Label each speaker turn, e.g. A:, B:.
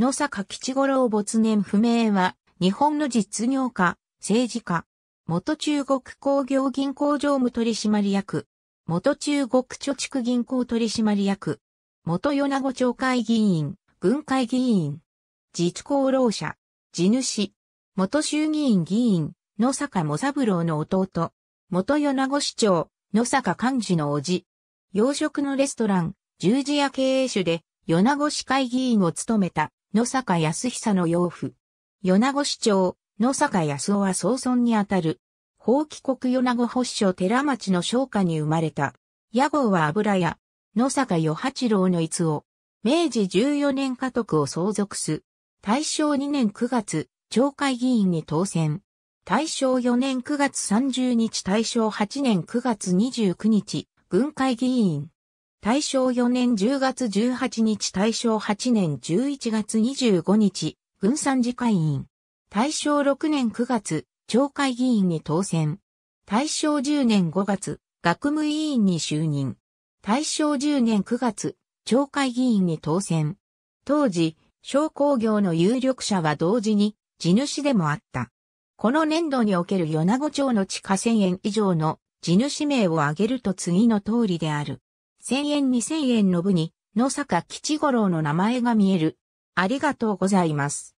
A: 野坂吉五郎没年不明は、日本の実業家、政治家、元中国工業銀行常務取締役、元中国貯蓄銀行取締役、元米子町会議員、軍会議員、実功労者、地主、元衆議院議員、野坂茂三郎の弟、元米子市長、野坂幹事の叔父、洋食のレストラン、十字屋経営主で、米子市会議員を務めた。野坂康久の養父。米子市長、野坂康夫は総村にあたる。法規国米子保守寺町の商家に生まれた。屋号は油屋。野坂与八郎の逸を、明治14年家督を相続す。大正2年9月、町会議員に当選。大正4年9月30日大正8年9月29日、軍会議員。大正4年10月18日大正8年11月25日、軍参事会員。大正6年9月、町会議員に当選。大正10年5月、学務委員に就任。大正10年9月、町会議員に当選。当時、商工業の有力者は同時に、地主でもあった。この年度における米子町の地下1000円以上の地主名を挙げると次の通りである。1000円2000円の部に、野坂吉五郎の名前が見える。ありがとうございます。